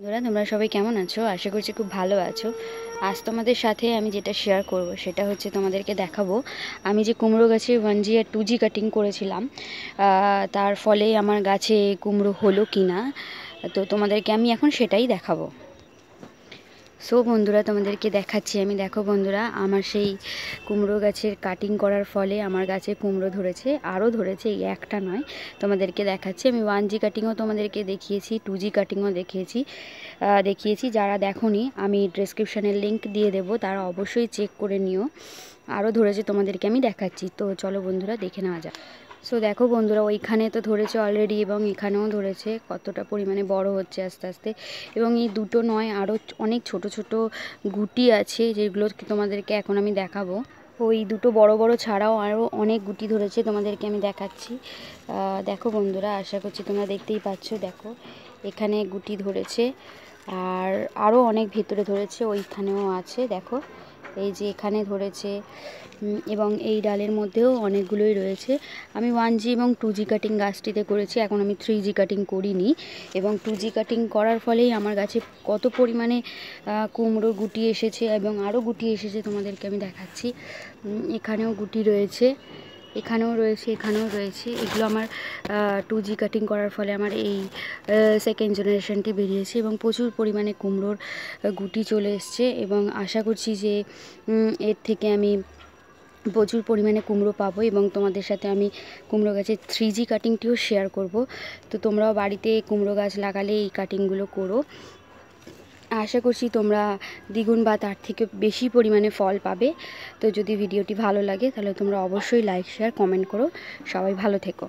বন্ধুরা তোমরা সবাই কেমন আছো আশা করছি খুব ভালো আছো আজ তোমাদের সাথে আমি যেটা শেয়ার করব সেটা হচ্ছে তোমাদেরকে দেখাবো আমি যে কুমড়ো গাছে ওয়ান জি আর টু জি কাটিং করেছিলাম তার ফলে আমার গাছে কুমড়ো হলো কি না তো তোমাদেরকে আমি এখন সেটাই দেখাবো সো বন্ধুরা তোমাদেরকে দেখাচ্ছি আমি দেখো বন্ধুরা আমার সেই কুমড়ো গাছের কাটিং করার ফলে আমার গাছে কুমড়ো ধরেছে আরও ধরেছে এই একটা নয় তোমাদেরকে দেখাচ্ছি আমি ওয়ান জি কাটিংও তোমাদেরকে দেখিয়েছি টু জি কাটিংও দেখিয়েছি দেখিয়েছি যারা দেখনি আমি ডেসক্রিপশানের লিঙ্ক দিয়ে দেব তারা অবশ্যই চেক করে নিও আরও ধরেছে তোমাদেরকে আমি দেখাচ্ছি তো চলো বন্ধুরা দেখে নেওয়া যাক সো দেখো বন্ধুরা ওইখানে তো ধরেছে অলরেডি এবং এখানেও ধরেছে কতটা পরিমাণে বড় হচ্ছে আস্তে আস্তে এবং এই দুটো নয় আরও অনেক ছোট ছোট গুটি আছে যেগুলো তোমাদেরকে এখন আমি দেখাবো ওই দুটো বড় বড় ছাড়াও আরও অনেক গুটি ধরেছে তোমাদেরকে আমি দেখাচ্ছি দেখো বন্ধুরা আশা করছি তোমরা দেখতেই পাচ্ছ দেখো এখানে গুটি ধরেছে আর আরও অনেক ভেতরে ধরেছে ওইখানেও আছে দেখো এই যে এখানে ধরেছে এবং এই ডালের মধ্যেও অনেকগুলোই রয়েছে আমি ওয়ান জি এবং টু জি কাটিং গাছটিতে করেছি এখন আমি থ্রি জি কাটিং করিনি এবং টু জি কাটিং করার ফলেই আমার গাছে কত পরিমাণে কুমড়ো গুটি এসেছে এবং আরও গুটি এসেছে তোমাদেরকে আমি দেখাচ্ছি এখানেও গুটি রয়েছে এখানেও রয়েছে এখানেও রয়েছে এগুলো আমার টু জি কাটিং করার ফলে আমার এই সেকেন্ড জেনারেশনটি বেরিয়েছে এবং প্রচুর পরিমাণে কুমড়োর গুটি চলে এসছে এবং আশা করছি যে এর থেকে আমি প্রচুর পরিমাণে কুমড়ো পাবো এবং তোমাদের সাথে আমি কুমড়ো গাছের থ্রি জি কাটিংটিও শেয়ার করব তো তোমরাও বাড়িতে কুমড়ো গাছ লাগালে এই কাটিংগুলো করো আশা করছি তোমরা দ্বিগুণ বা তার থেকে বেশি পরিমাণে ফল পাবে তো যদি ভিডিওটি ভালো লাগে তাহলে তোমরা অবশ্যই লাইক শেয়ার কমেন্ট করো সবাই ভালো থেকো